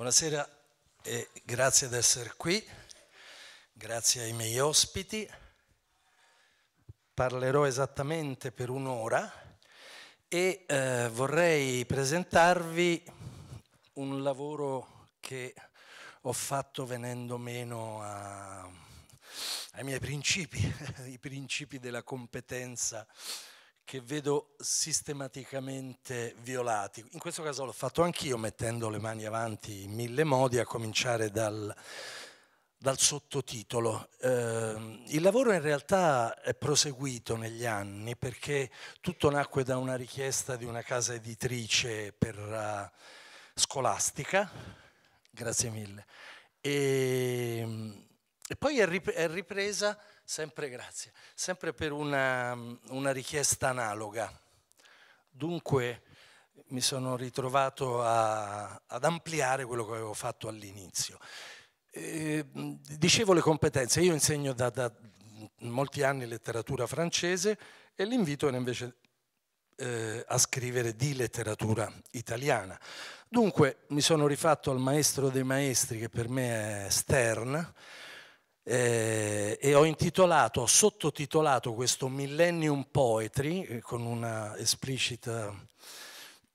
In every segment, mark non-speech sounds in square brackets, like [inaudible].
Buonasera e grazie di essere qui, grazie ai miei ospiti. Parlerò esattamente per un'ora e eh, vorrei presentarvi un lavoro che ho fatto venendo meno a, ai miei principi, [laughs] i principi della competenza che vedo sistematicamente violati. In questo caso l'ho fatto anch'io mettendo le mani avanti in mille modi, a cominciare dal, dal sottotitolo. Eh, il lavoro in realtà è proseguito negli anni perché tutto nacque da una richiesta di una casa editrice per, uh, scolastica, grazie mille, e, ehm, e poi è ripresa sempre grazie, sempre per una, una richiesta analoga. Dunque mi sono ritrovato a, ad ampliare quello che avevo fatto all'inizio. Eh, dicevo le competenze, io insegno da, da, molti anni letteratura francese e l'invito era invece eh, a scrivere di letteratura italiana. Dunque mi sono rifatto al maestro dei maestri che per me è Stern, eh, e ho intitolato, ho sottotitolato questo Millennium Poetry eh, con, una esplicita,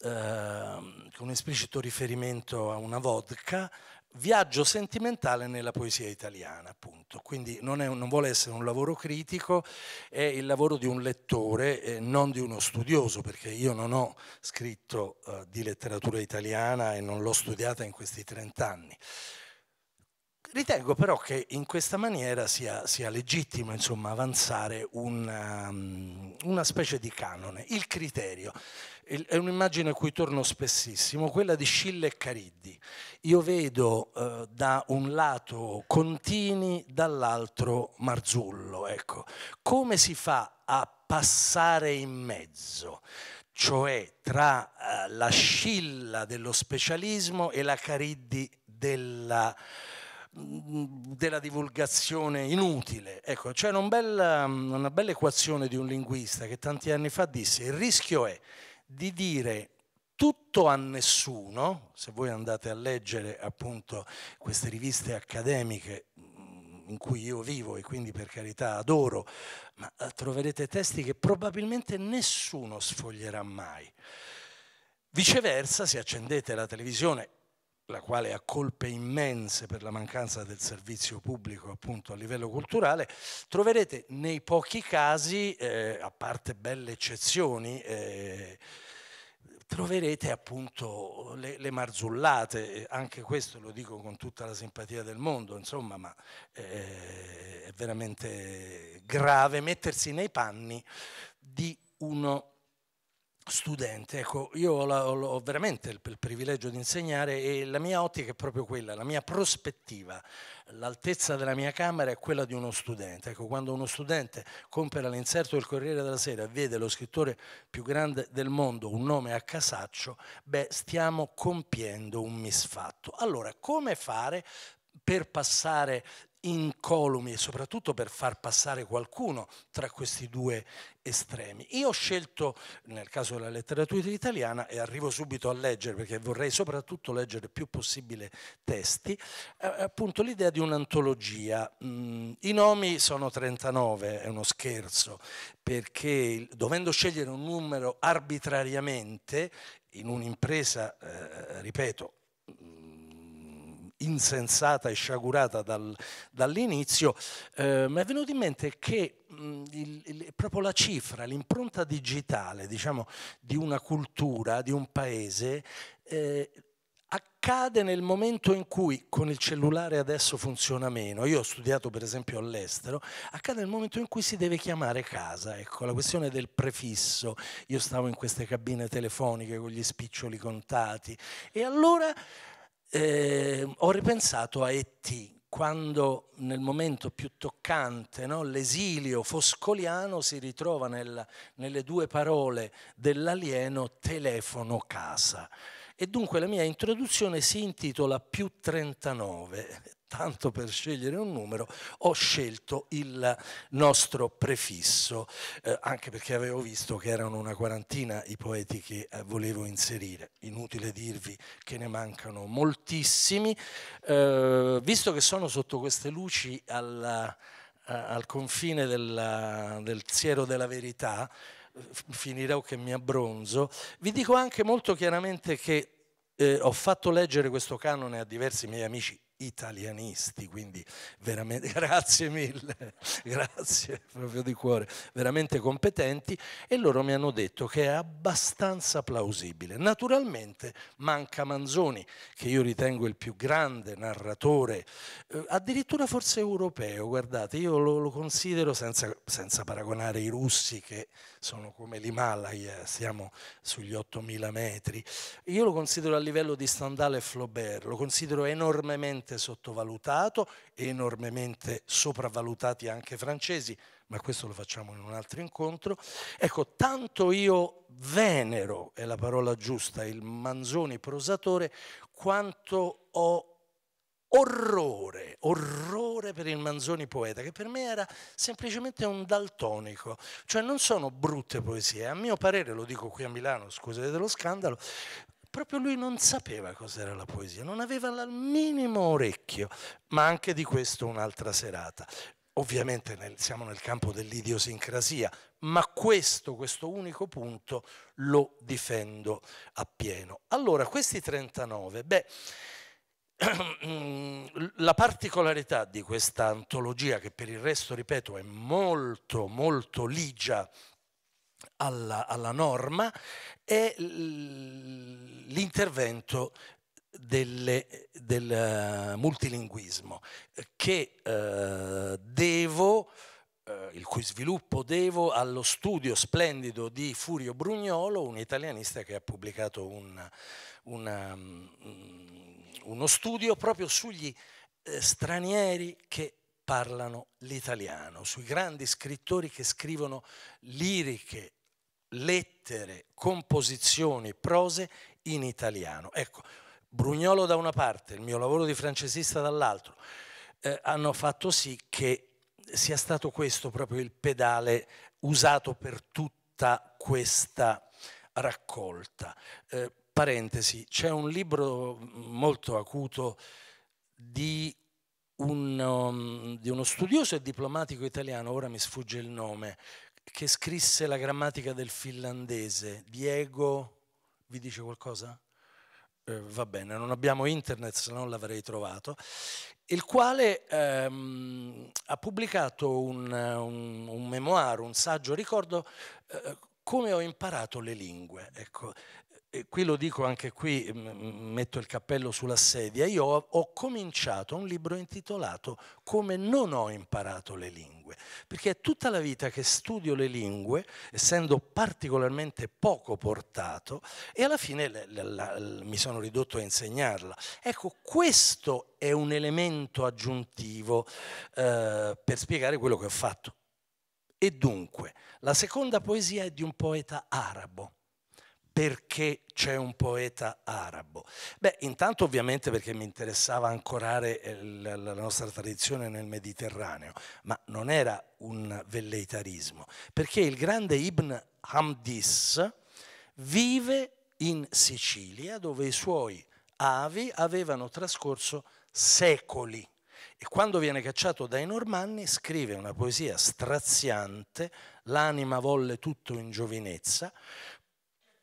eh, eh, con un esplicito riferimento a una vodka, viaggio sentimentale nella poesia italiana, appunto. Quindi non, è, non, vuole essere un lavoro critico, è il lavoro di un lettore, eh, non di uno studioso, perché io non ho scritto eh, di letteratura italiana e non l'ho studiata in questi 30 anni. Ritengo però che in questa maniera sia, sia legittimo insomma, avanzare una, um, una, specie di canone. Il criterio il, è un'immagine a cui torno spessissimo, quella di Scille e Cariddi. Io vedo eh, da un lato Contini, dall'altro Marzullo. Ecco. Come si fa a passare in mezzo? cioè tra eh, la scilla dello specialismo e la cariddi della della divulgazione inutile. Ecco, c'è cioè una, una bella equazione di un linguista che tanti anni fa disse il rischio è di dire tutto a nessuno, se voi andate a leggere appunto queste riviste accademiche mm, in cui io vivo e quindi per carità adoro, ma eh, troverete testi che probabilmente nessuno sfoglierà mai. Viceversa, se accendete la televisione la quale ha colpe immense per la mancanza del servizio pubblico appunto a livello culturale, troverete nei pochi casi, eh, a parte belle eccezioni, eh, troverete appunto le, le, marzullate, anche questo lo dico con tutta la simpatia del mondo, insomma, ma eh, è veramente grave mettersi nei panni di uno studente, ecco, io ho, la, ho veramente il, il, privilegio di insegnare e la mia ottica è proprio quella, la mia prospettiva, l'altezza della mia camera è quella di uno studente. Ecco, quando uno studente compra l'inserto del Corriere della Sera e vede lo scrittore più grande del mondo, un nome a casaccio, beh, stiamo compiendo un misfatto. Allora, come fare per passare incolumi e soprattutto per far passare qualcuno tra questi due estremi. Io ho scelto, nel caso della letteratura italiana, e arrivo subito a leggere perché vorrei soprattutto leggere il più possibile testi, eh, appunto l'idea di un'antologia. Mm, I nomi sono 39, è uno scherzo, perché dovendo scegliere un numero arbitrariamente, in un'impresa, eh, ripeto, insensata e sciagurata dal, dall'inizio, eh, mi è venuto in mente che mh, il, il, proprio la cifra, l'impronta digitale diciamo, di una cultura, di un paese, eh, accade nel momento in cui, con il cellulare adesso funziona meno, io ho studiato per esempio all'estero, accade nel momento in cui si deve chiamare casa, ecco la questione del prefisso, io stavo in queste cabine telefoniche con gli spiccioli contati e allora eh, ho ripensato a E.T., quando nel momento più toccante no, l'esilio foscoliano si ritrova nel, nelle due parole dell'alieno telefono casa. E dunque la mia introduzione si intitola Più 39, tanto per scegliere un numero, ho scelto il nostro prefisso, eh, anche perché avevo visto che erano una quarantina i poeti che eh, volevo inserire. Inutile dirvi che ne mancano moltissimi. Eh, visto che sono sotto queste luci alla, eh, al confine della, del siero della verità, finirò che mi abbronzo, vi dico anche molto chiaramente che eh, ho fatto leggere questo canone a diversi miei amici italianisti, quindi veramente [laughs] grazie mille, grazie proprio di cuore, veramente competenti e loro mi hanno detto che è abbastanza plausibile. Naturalmente manca Manzoni, che io ritengo il più grande narratore, eh, addirittura forse europeo, guardate, io lo, lo considero senza, senza, paragonare i russi che sono come l'Himalaya, siamo sugli 8000 metri, io lo considero a livello di Stendhal e Flaubert, lo considero enormemente enormemente sottovalutato e enormemente sopravvalutati anche francesi, ma questo lo facciamo in un altro incontro. Ecco, tanto io venero, è la parola giusta, il Manzoni prosatore, quanto ho orrore, orrore per il Manzoni poeta, che per me era semplicemente un daltonico, cioè non sono brutte poesie, a mio parere, lo dico qui a Milano, scusate dello scandalo, proprio lui non sapeva cos'era la poesia, non aveva il minimo orecchio, ma anche di questo un'altra serata. Ovviamente nel, siamo nel campo dell'idiosincrasia, ma questo, questo unico punto lo difendo appieno. Allora, questi 39, beh, [clears throat] la particolarità di questa antologia, che per il resto, ripeto, è molto, molto ligia alla, alla norma è l'intervento delle, del eh, multilinguismo che eh, devo, eh, il cui sviluppo devo allo studio splendido di Furio Brugnolo, un italianista che ha pubblicato un, una, mm, uno studio proprio sugli eh, stranieri che parlano l'italiano, sui grandi scrittori che scrivono liriche lettere, composizioni, prose in italiano. Ecco, Brugnolo da una parte, il mio lavoro di francesista dall'altro, eh, hanno fatto sì che sia stato questo proprio il pedale usato per tutta questa raccolta. Eh, parentesi, c'è un libro molto acuto di, un, um, di uno studioso e diplomatico italiano, ora mi sfugge il nome, che scrisse la grammatica del finlandese, Diego, vi dice qualcosa? Eh, va bene, non abbiamo internet, se no l'avrei trovato, il quale ehm, ha pubblicato un, un, un, memoir, un saggio, ricordo eh, come ho imparato le lingue. Ecco, e eh, qui lo dico anche qui, metto il cappello sulla sedia, io ho, ho cominciato un libro intitolato Come non ho imparato le lingue lingue, perché è tutta la vita che studio le lingue, essendo particolarmente poco portato, e alla fine la, la, la, mi sono ridotto a insegnarla. Ecco, questo è un elemento aggiuntivo eh, per spiegare quello che ho fatto. E dunque, la seconda poesia è di un poeta arabo, perché c'è un poeta arabo? Beh, intanto ovviamente perché mi interessava ancorare eh, la nostra tradizione nel Mediterraneo, ma non era un velleitarismo, perché il grande Ibn Hamdis vive in Sicilia dove i suoi avi avevano trascorso secoli e quando viene cacciato dai normanni scrive una poesia straziante, L'anima volle tutto in giovinezza,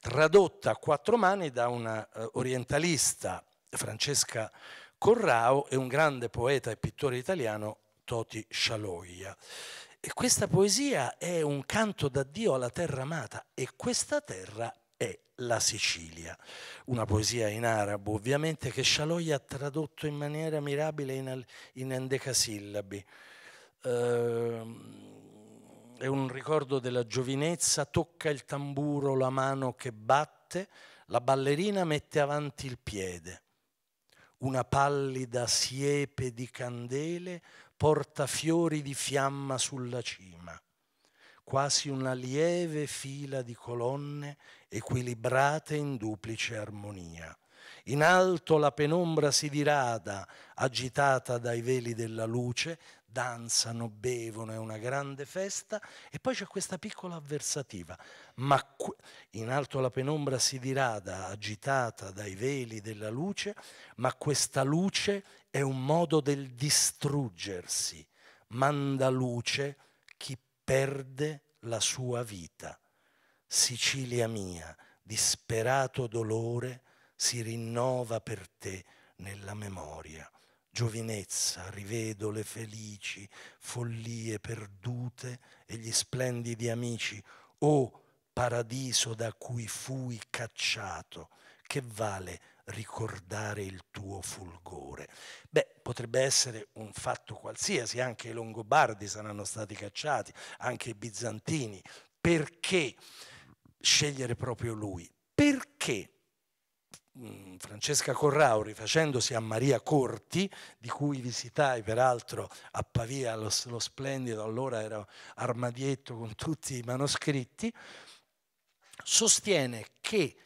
tradotta a quattro mani da una eh, orientalista, Francesca Corrao, e un grande poeta e pittore italiano, Toti Scialoia. E questa poesia è un canto d'addio alla terra amata e questa terra è la Sicilia. Una poesia in arabo, ovviamente, che Scialoia ha tradotto in maniera mirabile in, endecasillabi. Ehm, è un ricordo della giovinezza, tocca il tamburo, la mano che batte, la ballerina mette avanti il piede. Una pallida siepe di candele porta fiori di fiamma sulla cima, quasi una lieve fila di colonne equilibrate in duplice armonia. In alto la penombra si dirada, agitata dai veli della luce, danzano, bevono, è una grande festa. E poi c'è questa piccola avversativa. Ma in alto la penombra si dirada, agitata dai veli della luce, ma questa luce è un modo del distruggersi. Manda luce chi perde la sua vita. Sicilia mia, disperato dolore, si rinnova per te nella memoria. Giovinezza, rivedo le felici follie perdute e gli splendidi amici, o oh, paradiso da cui fui cacciato, che vale ricordare il tuo fulgore. Beh, potrebbe essere un fatto qualsiasi, anche i Longobardi saranno stati cacciati, anche i Bizantini. Perché scegliere proprio lui? Perché Mm, Francesca Corrao, rifacendosi a Maria Corti, di cui visitai peraltro a Pavia lo, lo splendido, allora era armadietto con tutti i manoscritti, sostiene che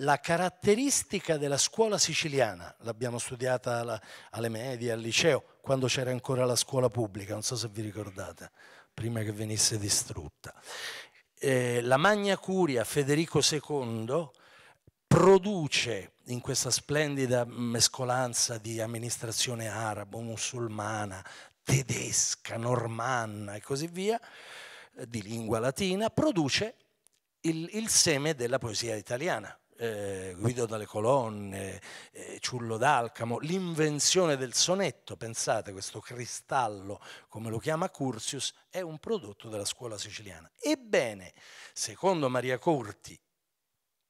la caratteristica della scuola siciliana, l'abbiamo studiata alla, alle medie, al liceo, quando c'era ancora la scuola pubblica, non so se vi ricordate, prima che venisse distrutta. Eh, la Magna Curia Federico II produce in questa splendida mescolanza di amministrazione arabo, musulmana, tedesca, normanna e così via, eh, di lingua latina, produce il, il seme della poesia italiana. Eh, Guido dalle colonne, eh, Ciullo d'Alcamo, l'invenzione del sonetto, pensate, questo cristallo, come lo chiama Cursius, è un prodotto della scuola siciliana. Ebbene, secondo Maria Corti,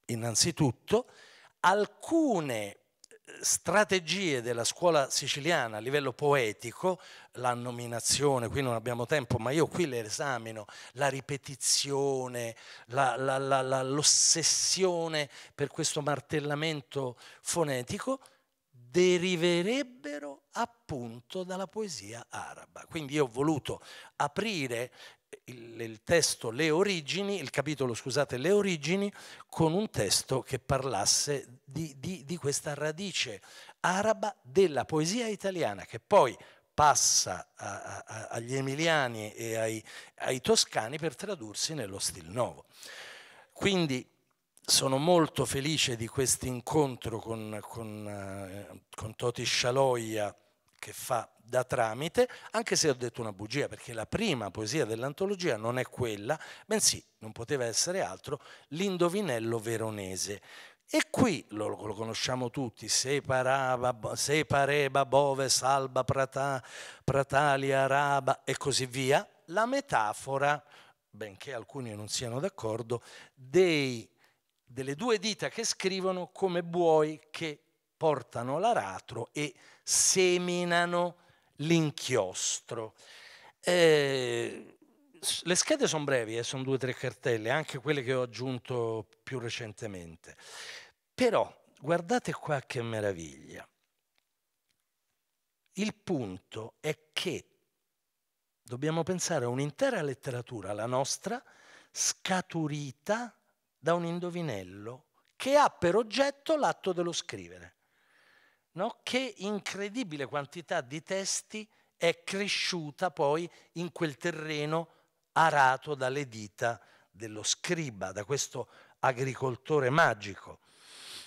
innanzitutto, alcune eh, strategie della scuola siciliana a livello poetico, la nominazione, qui non abbiamo tempo, ma io qui le esamino, la ripetizione, l'ossessione per questo martellamento fonetico, deriverebbero appunto dalla poesia araba. Quindi io ho voluto aprire il, il testo Le origini, il capitolo scusate Le origini, con un testo che parlasse di, di, di questa radice araba della poesia italiana che poi passa a, a, agli emiliani e ai, ai, toscani per tradursi nello stil nuovo. Quindi sono molto felice di questo incontro con, con, eh, con Toti Scialoia che fa da tramite, anche se ho detto una bugia, perché la prima poesia dell'antologia non è quella, bensì, non poteva essere altro, l'indovinello veronese. E qui lo, lo, conosciamo tutti, separava, separeba, bove, salba, prata, pratalia, raba e così via, la metafora, benché alcuni non siano d'accordo, delle due dita che scrivono come buoi che portano l'aratro e seminano l'inchiostro. Eh, le schede sono brevi, eh, sono due o tre cartelle, anche quelle che ho aggiunto più recentemente. Però guardate qua che meraviglia. Il punto è che dobbiamo pensare a un'intera letteratura, la nostra, scaturita da un indovinello che ha per oggetto l'atto dello scrivere no? che incredibile quantità di testi è cresciuta poi in quel terreno arato dalle dita dello scriba, da questo agricoltore magico.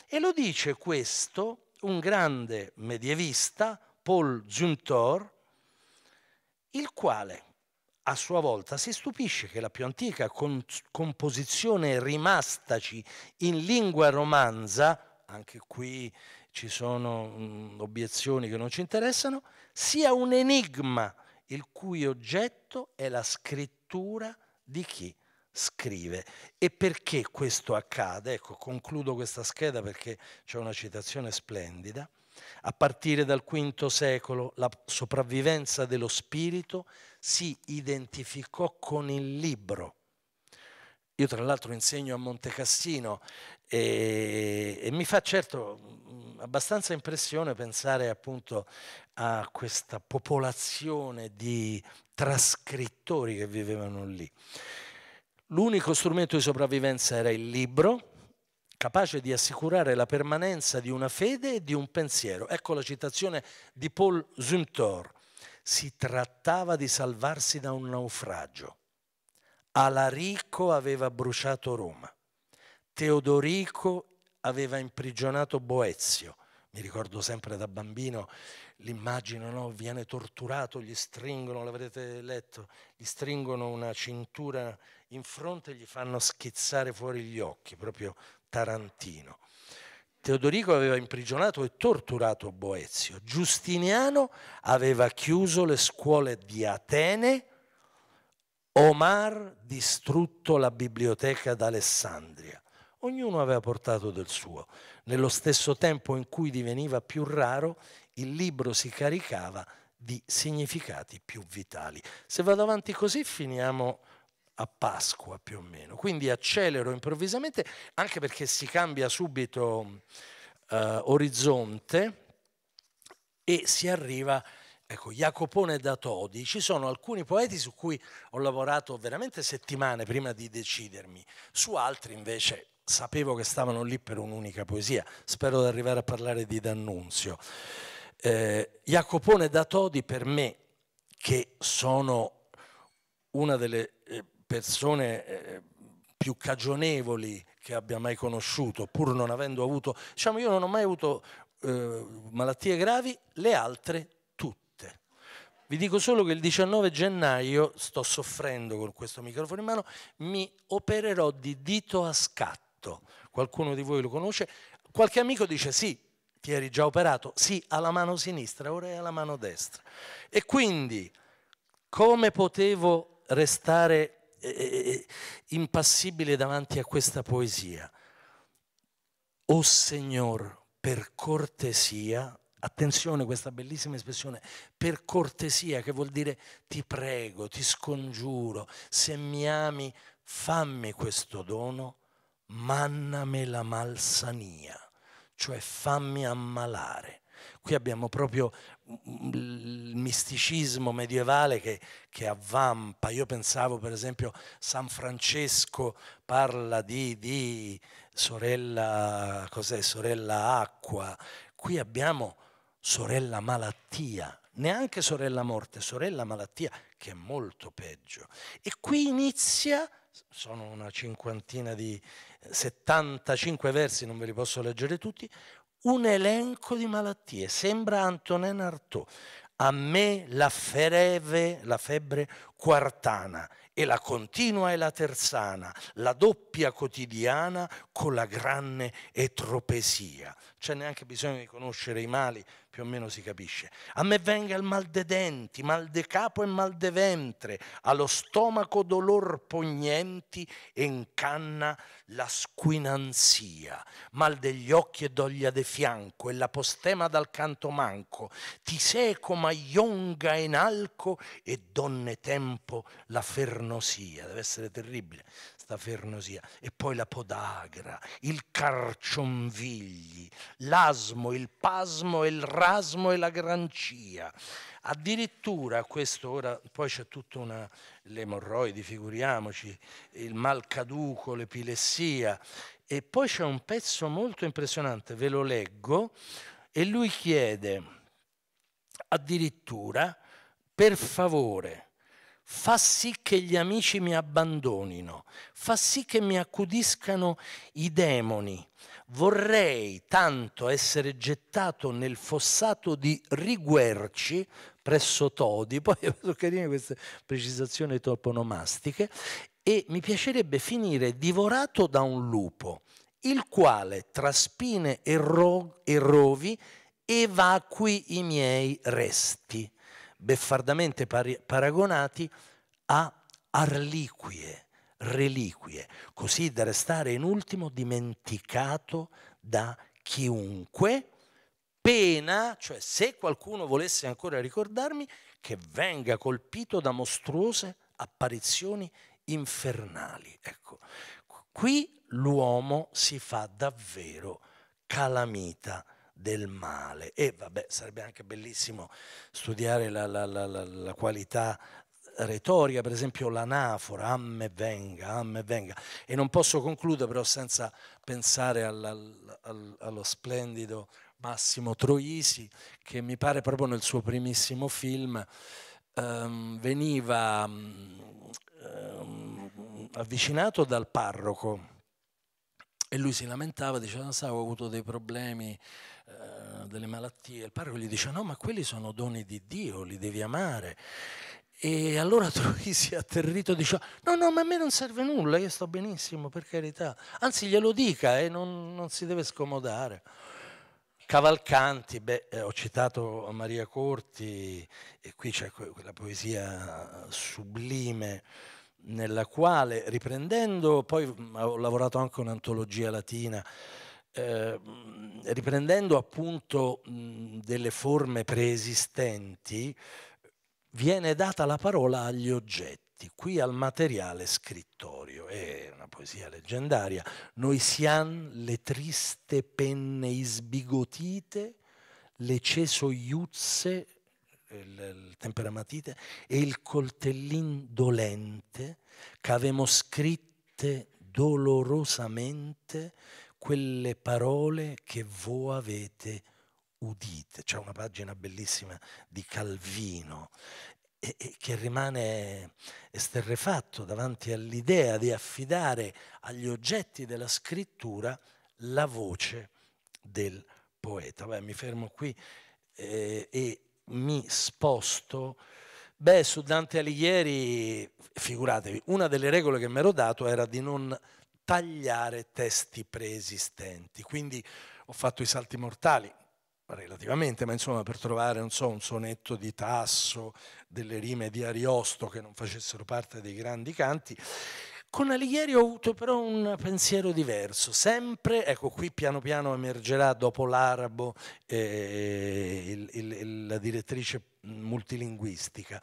E lo dice questo un grande medievista, Paul Zuntor, il quale a sua volta si stupisce che la più antica composizione rimastaci in lingua romanza, anche qui ci sono mh, obiezioni che non ci interessano, sia un enigma il cui oggetto è la scrittura di chi scrive. E perché questo accade? Ecco, concludo questa scheda perché c'è una citazione splendida. A partire dal V secolo la sopravvivenza dello spirito si identificò con il libro. Io tra l'altro insegno a Montecassino e, e mi fa certo mm, abbastanza impressione pensare appunto a questa popolazione di trascrittori che vivevano lì. L'unico strumento di sopravvivenza era il libro, capace di assicurare la permanenza di una fede e di un pensiero. Ecco la citazione di Paul Zumthor. Si trattava di salvarsi da un naufragio. Alarico aveva bruciato Roma. Teodorico aveva imprigionato Boezio. Mi ricordo sempre da bambino l'immagine, no? viene torturato, gli stringono, l'avrete letto, gli stringono una cintura in fronte e gli fanno schizzare fuori gli occhi, proprio Tarantino. Teodorico aveva imprigionato e torturato Boezio. Giustiniano aveva chiuso le scuole di Atene. Omar distrutto la biblioteca d'Alessandria. Ognuno aveva portato del suo. Nello stesso tempo in cui diveniva più raro, il libro si caricava di significati più vitali. Se vado avanti così finiamo a Pasqua più o meno. Quindi accelero improvvisamente, anche perché si cambia subito eh, orizzonte e si arriva Ecco, Jacopone da Todi, ci sono alcuni poeti su cui ho lavorato veramente settimane prima di decidermi, su altri invece sapevo che stavano lì per un'unica poesia, spero di arrivare a parlare di D'Annunzio. Eh, Jacopone da Todi per me, che sono una delle eh, persone eh, più cagionevoli che abbia mai conosciuto, pur non avendo avuto, diciamo io non ho mai avuto eh, malattie gravi, le altre tutte. Vi dico solo che il 19 gennaio, sto soffrendo con questo microfono in mano, mi opererò di dito a scatto fatto? Qualcuno di voi lo conosce? Qualche amico dice sì, ti eri già operato, sì, alla mano sinistra, ora è alla mano destra. E quindi come potevo restare eh, eh, eh impassibile davanti a questa poesia? O oh Signor, per cortesia, attenzione a questa bellissima espressione, per cortesia, che vuol dire ti prego, ti scongiuro, se mi ami, fammi questo dono manname la malsania, cioè fammi ammalare. Qui abbiamo proprio mm, mm, il misticismo medievale che, che, avvampa. Io pensavo, per esempio, San Francesco parla di, di sorella, cos'è, sorella acqua. Qui abbiamo sorella malattia, neanche sorella morte, sorella malattia, che è molto peggio. E qui inizia, sono una cinquantina di, 75 versi, non ve li posso leggere tutti, un elenco di malattie, sembra Antonin Artaud. A me la, fereve, la febbre quartana e la continua e la terzana, la doppia quotidiana con la grande etropesia c'è neanche bisogno di conoscere i mali, più o meno si capisce. A me venga il mal de denti, mal de capo e mal de ventre, allo stomaco dolor pognenti e incanna la squinanzia, mal degli occhi e doglia de fianco e la postema dal canto manco, ti seco maionga in alco e donne tempo la fernosia. Deve essere terribile questa Fernosia. E poi la Podagra, il Carcionvigli, l'Asmo, il Pasmo, il Rasmo e la Grancia. Addirittura, questo ora, poi c'è tutta una, le emorroidi, figuriamoci, il mal caduco, l'epilessia. E poi c'è un pezzo molto impressionante, ve lo leggo, e lui chiede addirittura, per favore, fa sì che gli amici mi abbandonino, fa sì che mi accudiscano i demoni. Vorrei tanto essere gettato nel fossato di riguerci presso Todi, [laughs] poi sono carine queste precisazioni toponomastiche, e mi piacerebbe finire divorato da un lupo, il quale tra spine e, ro e rovi evacui i miei resti beffardamente paragonati a arliquie, reliquie, così da restare in ultimo dimenticato da chiunque, pena, cioè se qualcuno volesse ancora ricordarmi, che venga colpito da mostruose apparizioni infernali. Ecco, qui l'uomo si fa davvero calamita del male. E vabbè, sarebbe anche bellissimo studiare la, la, la, la qualità retorica, per esempio l'anafora, amme venga, amme venga. E non posso concludere però senza pensare alla, all, allo splendido Massimo Troisi, che mi pare proprio nel suo primissimo film ehm, veniva ehm, avvicinato dal parroco e lui si lamentava, diceva, sa, ho avuto dei problemi, eh, delle malattie. Il parroco gli dice, no, ma quelli sono doni di Dio, li devi amare. E allora [laughs] si è atterrito diceva, no, no, ma a me non serve nulla, io sto benissimo, per carità. Anzi, glielo dica eh, non, non, si deve scomodare. Cavalcanti, beh, eh, ho citato Maria Corti, e qui c'è quella poesia sublime, nella quale, riprendendo, poi ho lavorato anche un'antologia latina, eh, riprendendo appunto mh, delle forme preesistenti, viene data la parola agli oggetti, qui al materiale scrittorio. È una poesia leggendaria. Noi sian le triste penne isbigotite, le cesoiuzze il temperamatite e il coltellin dolente che avevamo scritte dolorosamente quelle parole che voi avete udite. C'è una pagina bellissima di Calvino e, e che rimane esterrefatto davanti all'idea di affidare agli oggetti della scrittura la voce del poeta. Beh, mi fermo qui eh, e mi sposto? Beh, su Dante Alighieri, figuratevi, una delle regole che mi ero dato era di non tagliare testi preesistenti, quindi ho fatto i salti mortali, relativamente, ma insomma per trovare so, un sonetto di Tasso, delle rime di Ariosto che non facessero parte dei grandi canti, con Alighieri ho avuto però un pensiero diverso, sempre, ecco qui piano piano emergerà dopo l'arabo eh, la direttrice multilinguistica,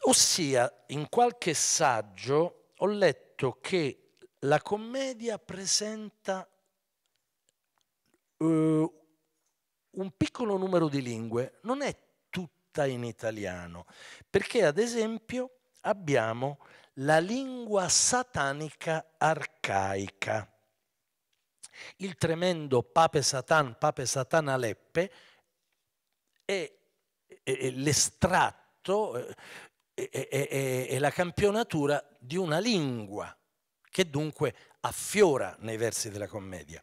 ossia in qualche saggio ho letto che la commedia presenta eh, un piccolo numero di lingue, non è tutta in italiano, perché ad esempio abbiamo la lingua satanica arcaica. Il tremendo Pape Satan, Pape Satan Aleppe, è, l'estratto, è, la campionatura di una lingua che dunque affiora nei versi della commedia.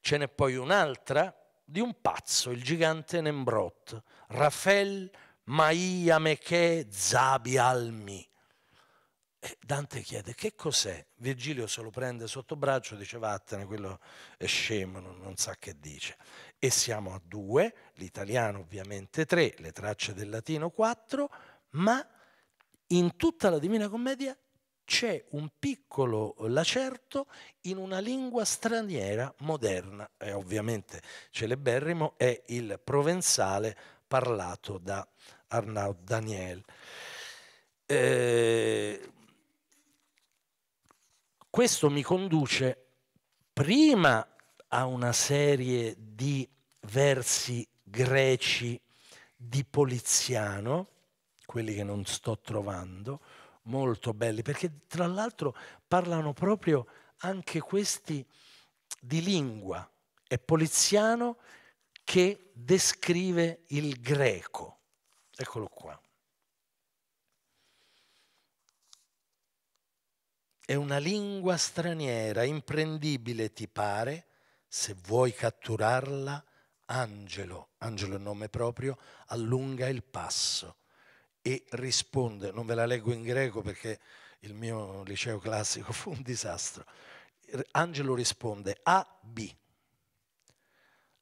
Ce n'è poi un'altra di un pazzo, il gigante Nembrot, Rafael Maia Meche Zabi Almi, e Dante chiede che cos'è? Virgilio se lo prende sotto braccio e dice vattene, quello è scemo, non, non sa che dice. E siamo a due, l'italiano ovviamente tre, le tracce del latino quattro, ma in tutta la Divina Commedia c'è un piccolo lacerto in una lingua straniera moderna e ovviamente celeberrimo è il provenzale parlato da Arnaud Daniel. Eh, questo mi conduce prima a una serie di versi greci di Poliziano, quelli che non sto trovando, molto belli, perché tra l'altro parlano proprio anche questi di lingua. È Poliziano che descrive il greco. Eccolo qua. è una lingua straniera, imprendibile ti pare, se vuoi catturarla, angelo, angelo è nome proprio, allunga il passo e risponde, non ve la leggo in greco perché il mio liceo classico [laughs] fu un disastro, angelo risponde A, B,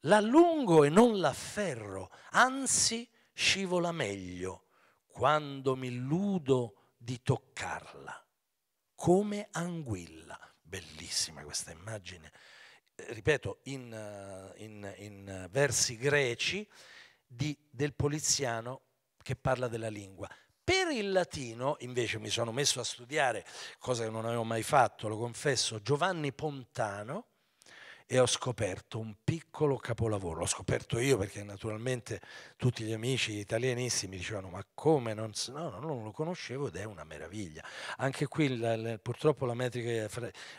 l'allungo e non l'afferro, anzi scivola meglio quando mi illudo di toccarla come anguilla. Bellissima questa immagine. Eh, ripeto, in, eh, in, in eh, versi greci di, del poliziano che parla della lingua. Per il latino, invece, mi sono messo a studiare, cosa che non avevo mai fatto, lo confesso, Giovanni Pontano, e ho scoperto un piccolo capolavoro. L'ho scoperto io perché naturalmente tutti gli amici italianissimi dicevano ma come? Non, no, no, non lo conoscevo ed è una meraviglia. Anche qui la, la, purtroppo la metrica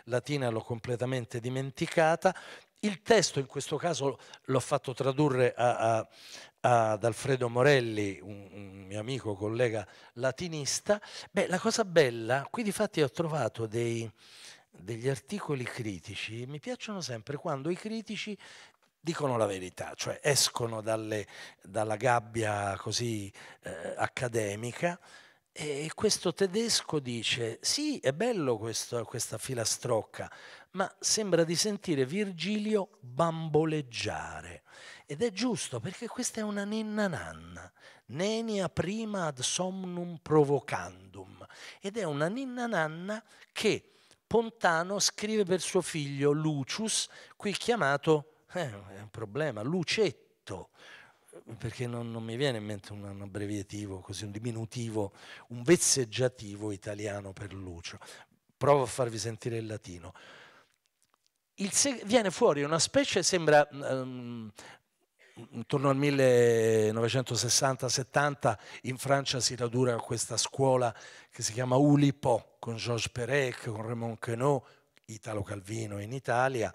latina l'ho completamente dimenticata. Il testo in questo caso l'ho fatto tradurre a, a ad Alfredo Morelli, un, un, mio amico, collega latinista. Beh, la cosa bella, qui di fatti ho trovato dei, degli articoli critici mi piacciono sempre quando i critici dicono la verità, cioè escono dalle, dalla gabbia così eh, accademica e questo tedesco dice sì è bello questo, questa filastrocca, ma sembra di sentire Virgilio bamboleggiare ed è giusto perché questa è una ninna nanna, nenia prima ad somnum provocandum ed è una ninna nanna che Pontano scrive per suo figlio Lucius, qui chiamato, eh, è un problema, Lucetto, perché non, non mi viene in mente un, un, abbreviativo, così un diminutivo, un vezzeggiativo italiano per Lucio. Provo a farvi sentire il latino. Il viene fuori una specie, sembra um, intorno al 1960-70 in Francia si radura questa scuola che si chiama Ulipo con Georges Perec, con Raymond Queneau, Italo Calvino in Italia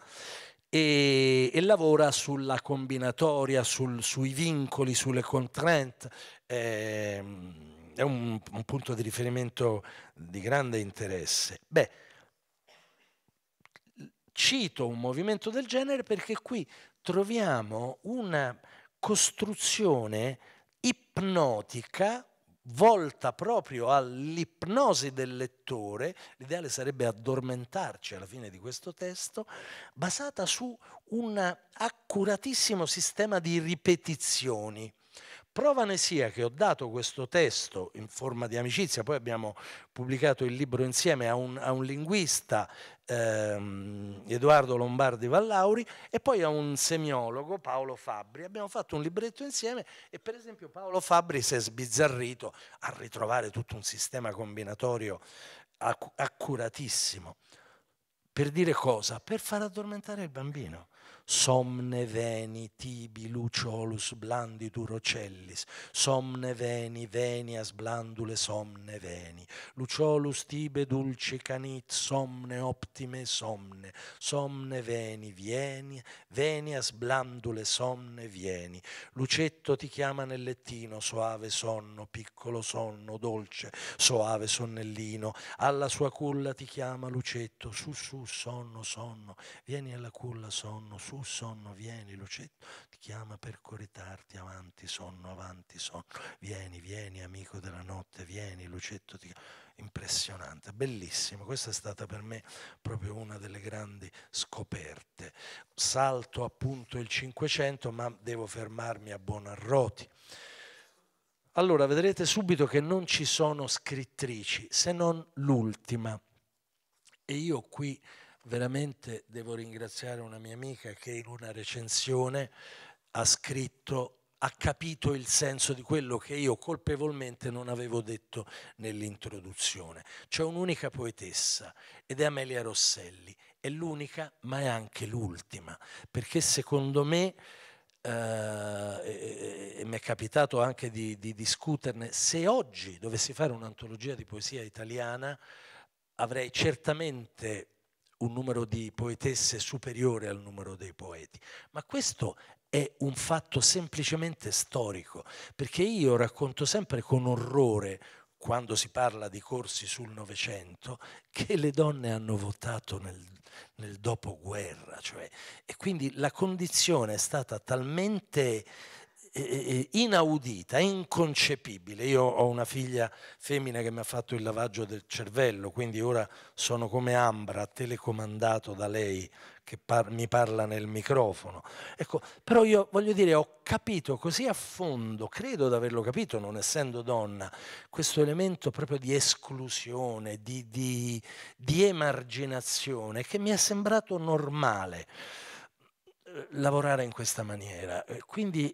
e, e lavora sulla combinatoria, sul, sui vincoli, sulle contrainte. Eh, è un, un punto di riferimento di grande interesse. Beh, cito un movimento del genere perché qui troviamo una costruzione ipnotica volta proprio all'ipnosi del lettore, l'ideale sarebbe addormentarci alla fine di questo testo, basata su un accuratissimo sistema di ripetizioni. Prova ne sia che ho dato questo testo in forma di amicizia, poi abbiamo pubblicato il libro insieme a un, a un linguista ehm, Edoardo Lombardi Vallauri e poi a un semiologo, Paolo Fabbri. Abbiamo fatto un libretto insieme e per esempio Paolo Fabbri si è sbizzarrito a ritrovare tutto un sistema combinatorio acc- accuratissimo. Per dire cosa? Per far addormentare il bambino somne veni tibi luciolus blanditur ocellis, somne veni venias blandule somne veni, luciolus tibe dulce canit somne optime somne, somne veni vieni, venias blandule somne vieni, lucetto ti chiama nel lettino, soave sonno, piccolo sonno, dolce, soave sonnellino, alla sua culla ti chiama lucetto, su su sonno sonno, vieni alla culla sonno, su su, sonno, vieni, lucetto, ti chiama per coritarti, avanti, sonno, avanti, sonno, vieni, vieni, amico della notte, vieni, lucetto, ti chiama. Impressionante, bellissimo, questa è stata per me proprio una delle grandi scoperte. Salto appunto il 500, ma devo fermarmi a Buonarroti. Allora vedrete subito che non ci sono scrittrici, se non l'ultima. E io qui veramente devo ringraziare una mia amica che in una recensione ha scritto ha capito il senso di quello che io colpevolmente non avevo detto nell'introduzione. C'è un'unica poetessa ed è Amelia Rosselli, è l'unica ma è anche l'ultima, perché secondo me, eh, e, mi è capitato anche di, di discuterne, se oggi dovessi fare un'antologia di poesia italiana avrei certamente un numero di poetesse superiore al numero dei poeti, ma questo è un fatto semplicemente storico, perché io racconto sempre con orrore quando si parla di corsi sul Novecento, che le donne hanno votato nel, nel dopoguerra, cioè, e quindi la condizione è stata talmente eh, eh, eh, inaudita, inconcepibile. Io ho una figlia femmina che mi ha fatto il lavaggio del cervello, quindi ora sono come Ambra, telecomandato da lei che par mi parla nel microfono. Ecco, però io voglio dire, ho capito così a fondo, credo di averlo capito, non essendo donna, questo elemento proprio di esclusione, di, di, di emarginazione, che mi è sembrato normale lavorare in questa maniera. Quindi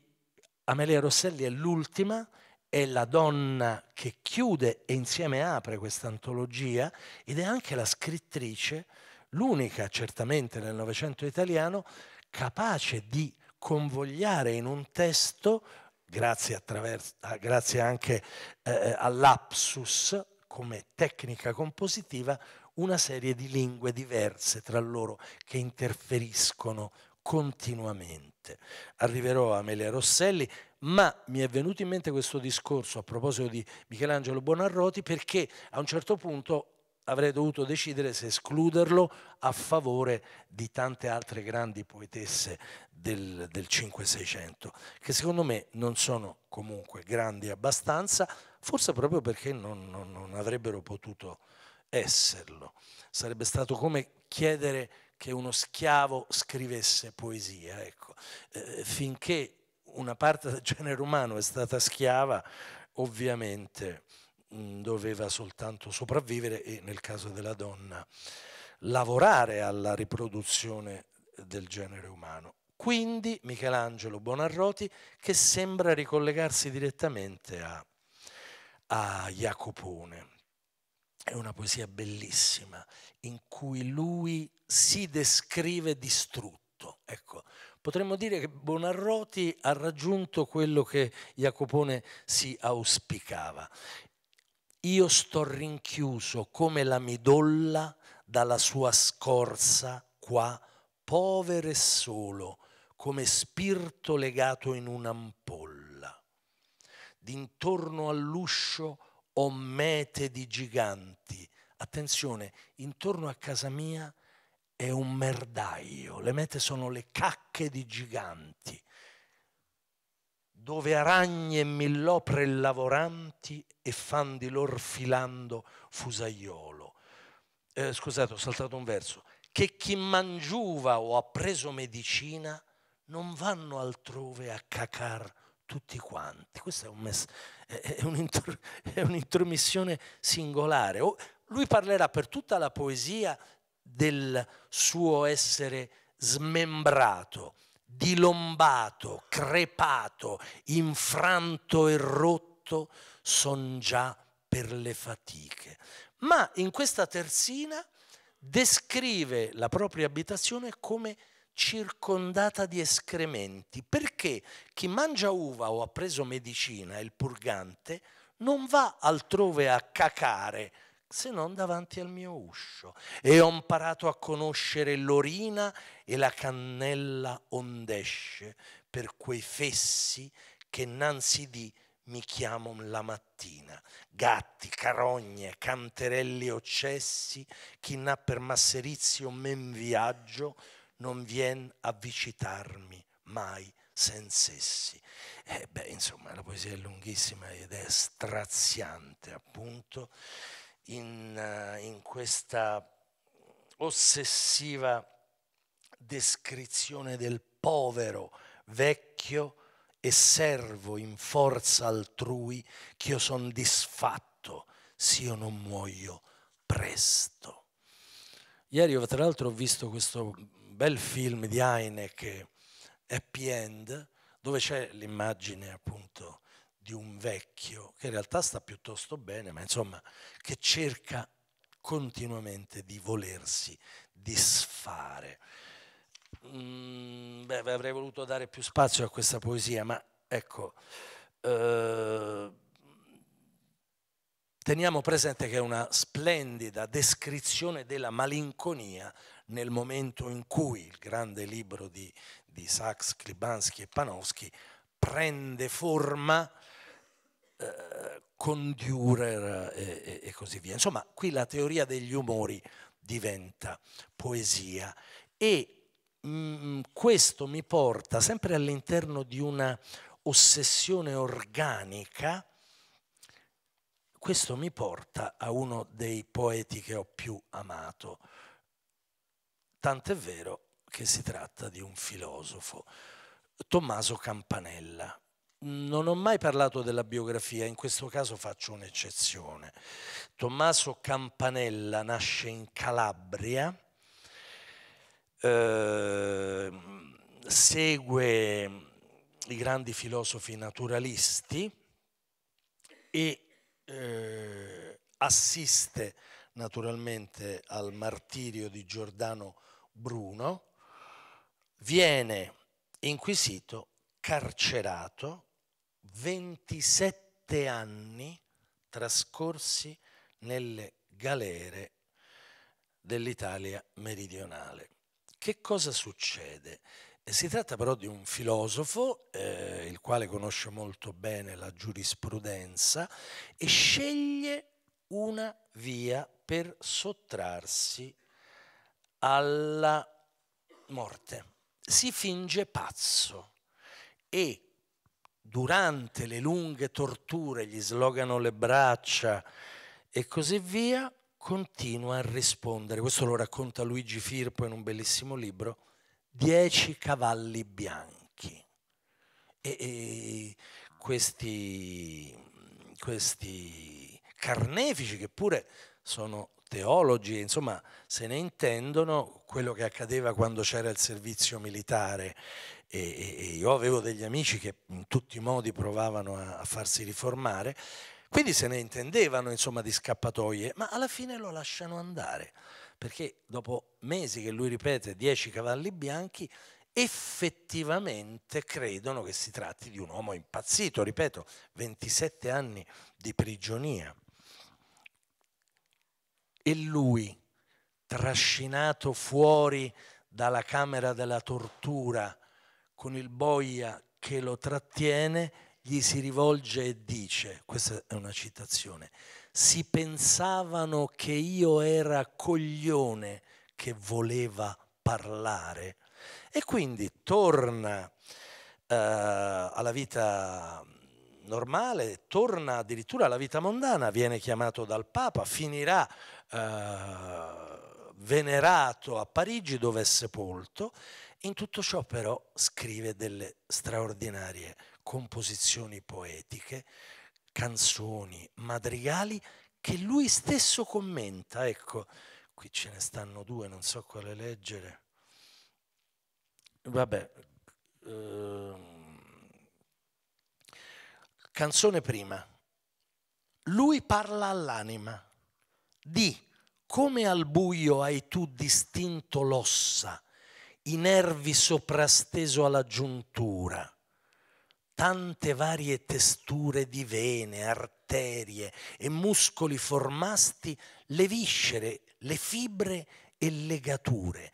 Amelia Rosselli è l'ultima, è la donna che chiude e insieme apre questa antologia ed è anche la scrittrice, l'unica certamente nel Novecento italiano, capace di convogliare in un testo, grazie, grazie anche eh, all'apsus come tecnica compositiva, una serie di lingue diverse tra loro che interferiscono continuamente. Arriverò a Amelia Rosselli, ma mi è venuto in mente questo discorso a proposito di Michelangelo Buonarroti perché a un certo punto avrei dovuto decidere se escluderlo a favore di tante altre grandi poetesse del, del 5-600, che secondo me non sono comunque grandi abbastanza, forse proprio perché non, non, non avrebbero potuto esserlo. Sarebbe stato come chiedere che uno schiavo scrivesse poesia. Ecco. Eh, finché una parte del genere umano è stata schiava, ovviamente mh, mm, doveva soltanto sopravvivere e nel caso della donna lavorare alla riproduzione del genere umano. Quindi Michelangelo Bonarroti che sembra ricollegarsi direttamente a, a Jacopone. È una poesia bellissima, in cui lui si descrive distrutto. Ecco, potremmo dire che Bonarroti ha raggiunto quello che Jacopone si auspicava. Io sto rinchiuso come la midolla dalla sua scorza qua, povero e solo, come spirito legato in un'ampolla. D'intorno all'uscio ho mete di giganti, attenzione, intorno a casa mia è un merdaio, le mete sono le cacche di giganti, dove aragne e millopre lavoranti e fan di lor filando fusaiolo. Eh, scusate, ho saltato un verso. Che chi mangiuva o ha preso medicina non vanno altrove a cacar tutti quanti. Questa è, un mess- è, un'intromissione singolare. O, lui parlerà per tutta la poesia del suo essere smembrato, dilombato, crepato, infranto e rotto, son già per le fatiche. Ma in questa terzina descrive la propria abitazione come circondata di escrementi, perché chi mangia uva o ha preso medicina, il purgante, non va altrove a cacare, se non davanti al mio uscio. E ho imparato a conoscere l'orina e la cannella ondesce per quei fessi che nanzi di mi chiamo la mattina. Gatti, carogne, canterelli occessi, chi n'ha per masserizio men viaggio, non vien a visitarmi mai senza essi. Eh beh, insomma, la poesia è lunghissima ed è straziante, appunto in, eh, in questa ossessiva descrizione del povero, vecchio e servo in forza altrui, che io sono disfatto, se io non muoio presto. Ieri io, tra l'altro ho visto questo bel film di Heine Happy End, dove c'è l'immagine appunto di un vecchio che in realtà sta piuttosto bene, ma insomma che cerca continuamente di volersi disfare. Mm, beh, avrei voluto dare più spazio a questa poesia, ma ecco, eh, teniamo presente che è una splendida descrizione della malinconia nel momento in cui il grande libro di, di Sachs, Klibansky e Panofsky prende forma eh, Condurer eh, e, e così via. Insomma, qui la teoria degli umori diventa poesia e mh, mm, questo mi porta sempre all'interno di una ossessione organica, questo mi porta a uno dei poeti che ho più amato, tant'è vero che si tratta di un filosofo, Tommaso Campanella, non ho mai parlato della biografia, in questo caso faccio un'eccezione. Tommaso Campanella nasce in Calabria, ehm, segue i grandi filosofi naturalisti e eh, assiste naturalmente al martirio di Giordano Bruno, viene inquisito, carcerato, 27 anni trascorsi nelle galere dell'Italia meridionale. Che cosa succede? Eh, si tratta però di un filosofo, eh, il quale conosce molto bene la giurisprudenza, e sceglie una via per sottrarsi alla morte. Si finge pazzo e durante le lunghe torture gli slogano le braccia e così via, continua a rispondere. Questo lo racconta Luigi Firpo in un bellissimo libro, Dieci cavalli bianchi. E, e questi, questi carnefici che pure sono teologi, insomma se ne intendono quello che accadeva quando c'era il servizio militare e, e io avevo degli amici che in tutti i modi provavano a, a farsi riformare, quindi se ne intendevano insomma di scappatoie, ma alla fine lo lasciano andare, perché dopo mesi che lui ripete dieci cavalli bianchi, effettivamente credono che si tratti di un uomo impazzito, ripeto, 27 anni di prigionia. E lui, trascinato fuori dalla camera della tortura, con il boia che lo trattiene, gli si rivolge e dice, questa è una citazione, si pensavano che io era coglione che voleva parlare. E quindi torna eh, alla vita normale, torna addirittura alla vita mondana, viene chiamato dal Papa, finirà eh, venerato a Parigi dove è sepolto in tutto ciò però scrive delle straordinarie composizioni poetiche, canzoni, madrigali che lui stesso commenta. Ecco, qui ce ne stanno due, non so quale leggere. Vabbè. Ehm. Canzone prima. Lui parla all'anima. Di come al buio hai tu distinto l'ossa i nervi soprasteso alla giuntura, tante varie testure di vene, arterie e muscoli formasti le viscere, le fibre e legature,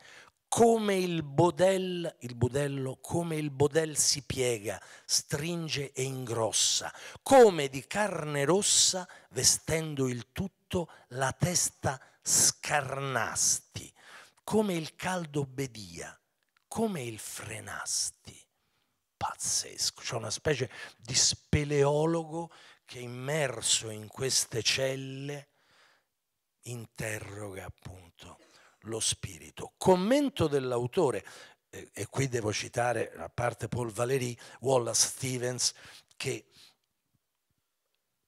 come il bodel, il budello, come il bodel si piega, stringe e ingrossa, come di carne rossa, vestendo il tutto, la testa scarnasti, come il caldo obbedìa, come il frenasti. Pazzesco, c'è una specie di speleologo che immerso in queste celle interroga appunto lo spirito. Commento dell'autore, eh, e qui devo citare a parte Paul Valéry, Wallace Stevens, che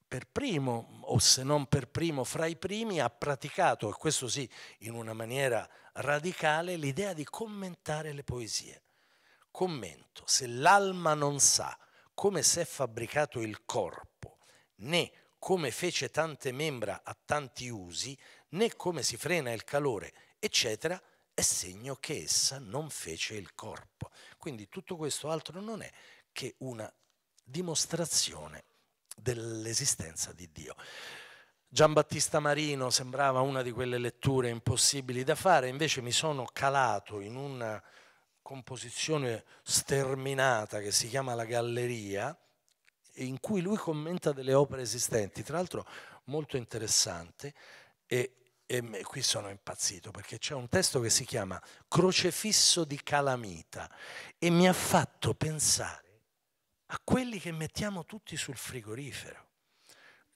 per primo, o se non per primo, fra i primi, ha praticato, e questo sì, in una maniera radicale l'idea di commentare le poesie. Commento, se l'alma non sa come si è fabbricato il corpo, né come fece tante membra a tanti usi, né come si frena il calore, eccetera, è segno che essa non fece il corpo. Quindi tutto questo altro non è che una dimostrazione dell'esistenza di Dio. Giambattista Marino sembrava una di quelle letture impossibili da fare, invece mi sono calato in una composizione sterminata che si chiama La Galleria, in cui lui commenta delle opere esistenti, tra l'altro molto interessante, e, e qui sono impazzito perché c'è un testo che si chiama Crocefisso di Calamita e mi ha fatto pensare a quelli che mettiamo tutti sul frigorifero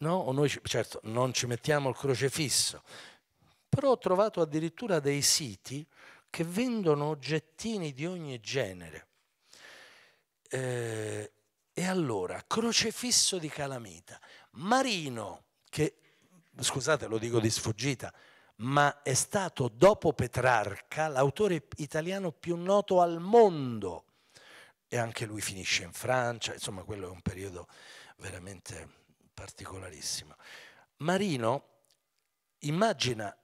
no? o noi certo non ci mettiamo il crocefisso, però ho trovato addirittura dei siti che vendono oggettini di ogni genere. Eh, e allora, crocefisso di calamita, Marino, che scusate lo dico di sfuggita, ma è stato dopo Petrarca l'autore italiano più noto al mondo e anche lui finisce in Francia, insomma quello è un periodo veramente particolarissima. Marino immagina,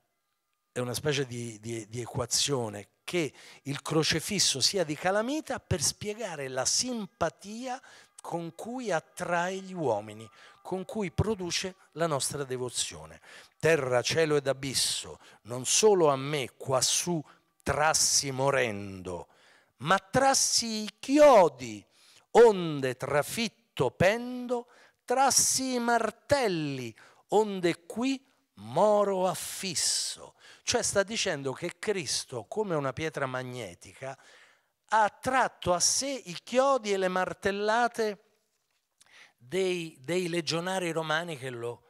è una specie di, di, di equazione, che il crocefisso sia di calamita per spiegare la simpatia con cui attrae gli uomini, con cui produce la nostra devozione. Terra, cielo ed abisso, non solo a me quassù trassi morendo, ma trassi i chiodi, onde trafitto pendo trassi i martelli, onde qui moro affisso. Cioè sta dicendo che Cristo, come una pietra magnetica, ha attratto a sé i chiodi e le martellate dei, dei legionari romani che lo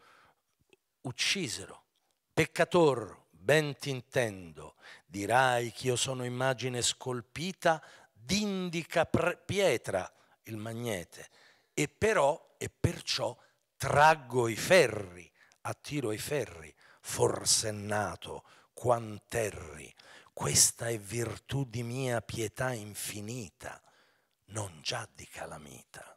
uccisero. Peccator, ben ti intendo, dirai che io sono immagine scolpita d'indica pietra, il magnete e però e perciò traggo i ferri, attiro i ferri, forsennato, quanterri, questa è virtù di mia pietà infinita, non già di calamita.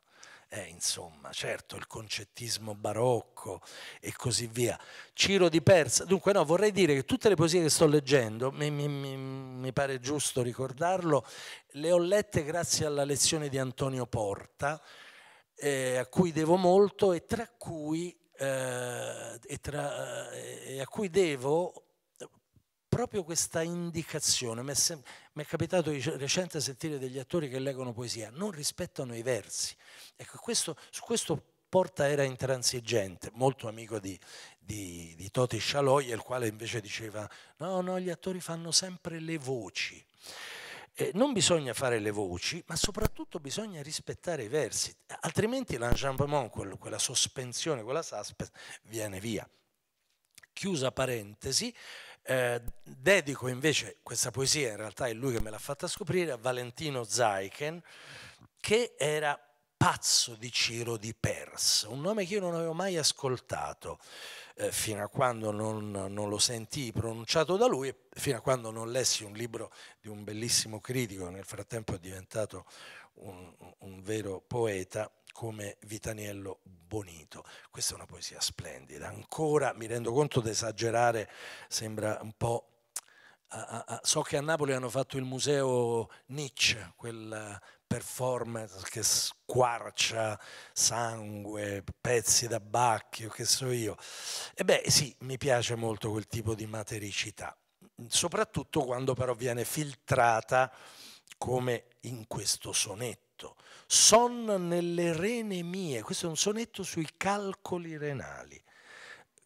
Eh, insomma, certo, il concettismo barocco e così via. Ciro di Persa, dunque no, vorrei dire che tutte le poesie che sto leggendo, mi, mi, mi pare giusto ricordarlo, le ho lette grazie alla lezione di Antonio Porta, eh, a cui devo molto e, cui, eh, e, tra, eh, a cui devo proprio questa indicazione. Mi è, sem- mi è, capitato di recente sentire degli attori che leggono poesia, non rispettano i versi. Ecco, questo, su questo Porta era intransigente, molto amico di, di, di Toti Scialoi, il quale invece diceva no, no, gli attori fanno sempre le voci. Eh, non bisogna fare le voci, ma soprattutto bisogna rispettare i versi, altrimenti l'enjambement, quello, quella sospensione, quella suspense, viene via. Chiusa parentesi, eh, dedico invece questa poesia, in realtà è lui che me l'ha fatta scoprire, a Valentino Zaiken, che era pazzo di Ciro di Pers, un nome che io non avevo mai ascoltato. Eh, fino a quando non, non lo sentii pronunciato da lui, fino a quando non lessi un libro di un bellissimo critico, nel frattempo è diventato un, un vero poeta, come Vitaniello Bonito. Questa è una poesia splendida. Ancora mi rendo conto di esagerare, sembra un po'. Ah, ah, ah, so che a Napoli hanno fatto il museo Nietzsche, quel performance che squarcia sangue, pezzi da bacchio, che so io. E beh sì, mi piace molto quel tipo di matericità, soprattutto quando però viene filtrata come in questo sonetto. Son nelle rene mie, questo è un sonetto sui calcoli renali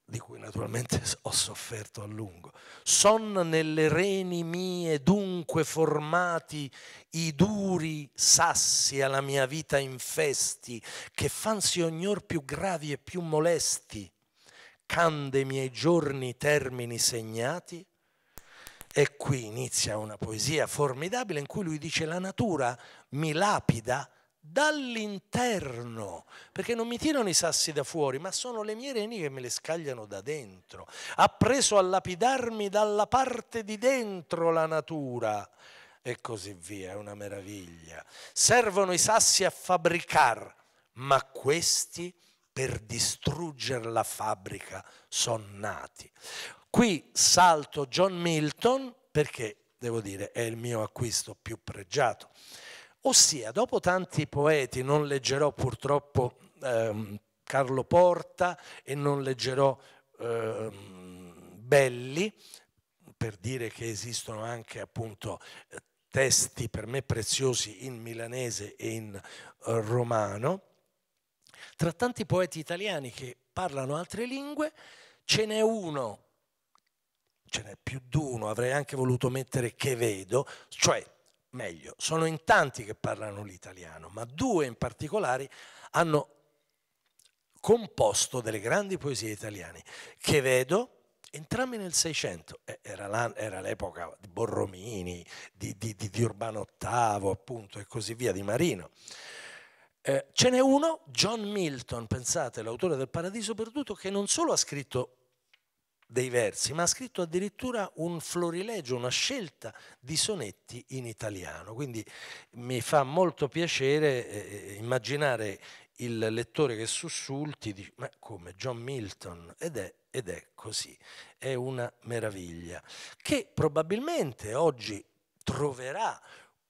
di cui naturalmente [laughs] ho sofferto a lungo. Son nelle reni mie dunque formati i duri sassi alla mia vita infesti, che fansi ognor più gravi e più molesti, cande i miei giorni termini segnati. E qui inizia una poesia formidabile in cui lui dice la natura mi lapida dall'interno, perché non mi tirano i sassi da fuori, ma sono le mie reni che me le scagliano da dentro. Ha preso a lapidarmi dalla parte di dentro la natura e così via, è una meraviglia. Servono i sassi a fabbricar, ma questi per distruggere la fabbrica sono nati. Qui salto John Milton perché, devo dire, è il mio acquisto più pregiato. Ossia, dopo tanti poeti, non leggerò purtroppo ehm, Carlo Porta e non leggerò ehm, Belli, per dire che esistono anche appunto eh, testi per me preziosi in milanese e in eh, romano, tra tanti poeti italiani che parlano altre lingue, ce n'è uno, ce n'è più di uno, avrei anche voluto mettere che vedo, cioè meglio, sono in tanti che parlano l'italiano, ma due in particolare hanno composto delle grandi poesie italiane che vedo entrambi nel Seicento, era, l'epoca di Borromini, di, di, di, Urbano VIII appunto e così via, di Marino. Eh, ce n'è uno, John Milton, pensate, l'autore del Paradiso Perduto, che non solo ha scritto dei versi, ma ha scritto addirittura un florilegio, una scelta di sonetti in italiano. Quindi mi fa molto piacere eh, eh, immaginare il lettore che sussulti, dice, ma come John Milton? Ed è, ed è così, è una meraviglia, che probabilmente oggi troverà